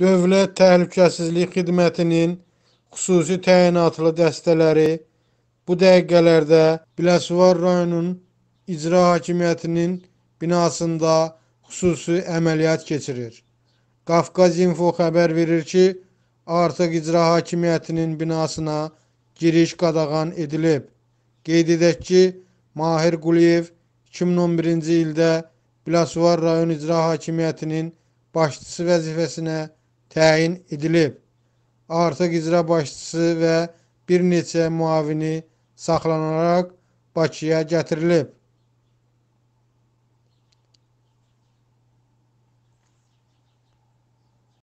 Dövlət Təhlükəsizlik Xidmətinin xüsusi təyinatlı dəstələri bu dəqiqələrdə Biləsuvar rayonunun icra hakimiyyətinin binasında xüsusi əməliyyat keçirir. Qafqaz İnfo xəbər verir ki, artıq icra hakimiyyətinin binasına giriş qadağan edilib. Qeyd edək ki, Mahir Quliyev 2011-ci ildə Biləsuvar rayon icra hakimiyyətinin başçısı vəzifəsinə təyin edilib. Artıq icra başçısı və bir neçə müavini saxlanaraq Bakıya gətirilib.